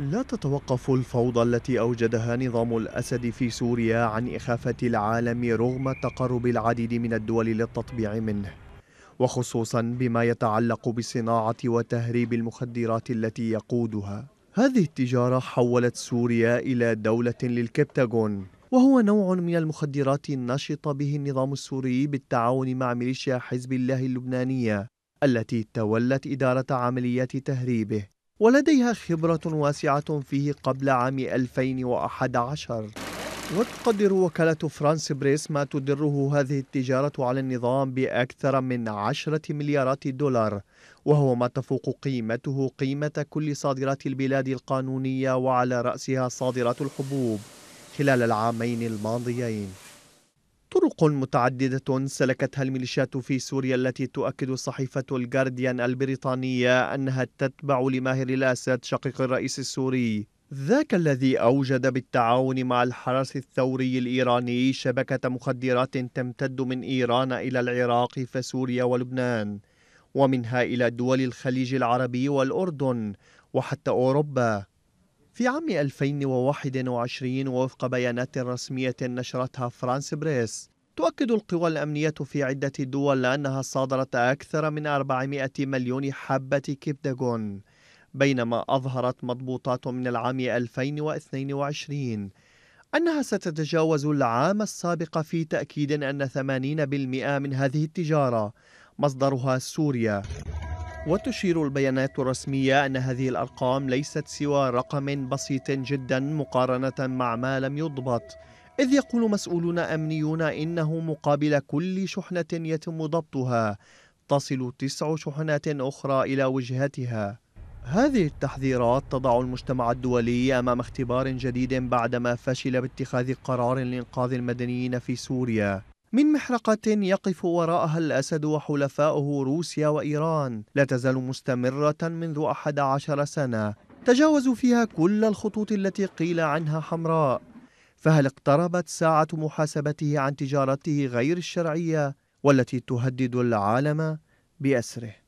لا تتوقف الفوضى التي أوجدها نظام الأسد في سوريا عن إخافة العالم رغم تقرب العديد من الدول للتطبيع منه وخصوصا بما يتعلق بصناعة وتهريب المخدرات التي يقودها هذه التجارة حولت سوريا إلى دولة للكبتاغون وهو نوع من المخدرات نشط به النظام السوري بالتعاون مع ميليشيا حزب الله اللبنانية التي تولت إدارة عمليات تهريبه ولديها خبرة واسعة فيه قبل عام 2011 وتقدر وكالة فرانس بريس ما تدره هذه التجارة على النظام بأكثر من عشرة مليارات دولار وهو ما تفوق قيمته قيمة كل صادرات البلاد القانونية وعلى رأسها صادرات الحبوب خلال العامين الماضيين طرق متعددة سلكتها الميليشيات في سوريا التي تؤكد صحيفة الجارديان البريطانية أنها تتبع لماهر الأسد شقيق الرئيس السوري ذاك الذي أوجد بالتعاون مع الحرس الثوري الإيراني شبكة مخدرات تمتد من إيران إلى العراق فسوريا ولبنان ومنها إلى دول الخليج العربي والأردن وحتى أوروبا في عام 2021 ووفق بيانات رسمية نشرتها فرانس بريس تؤكد القوى الأمنية في عدة دول أنها صادرت أكثر من 400 مليون حبة كبداجون بينما أظهرت مضبوطات من العام 2022 أنها ستتجاوز العام السابق في تأكيد أن 80% من هذه التجارة مصدرها سوريا وتشير البيانات الرسمية أن هذه الأرقام ليست سوى رقم بسيط جدا مقارنة مع ما لم يضبط إذ يقول مسؤولون أمنيون إنه مقابل كل شحنة يتم ضبطها تصل تسع شحنات أخرى إلى وجهتها هذه التحذيرات تضع المجتمع الدولي أمام اختبار جديد بعدما فشل باتخاذ قرار لإنقاذ المدنيين في سوريا من محرقة يقف وراءها الأسد وحلفاؤه روسيا وإيران لا تزال مستمرة منذ أحد عشر سنة تجاوزوا فيها كل الخطوط التي قيل عنها حمراء فهل اقتربت ساعة محاسبته عن تجارته غير الشرعية والتي تهدد العالم بأسره؟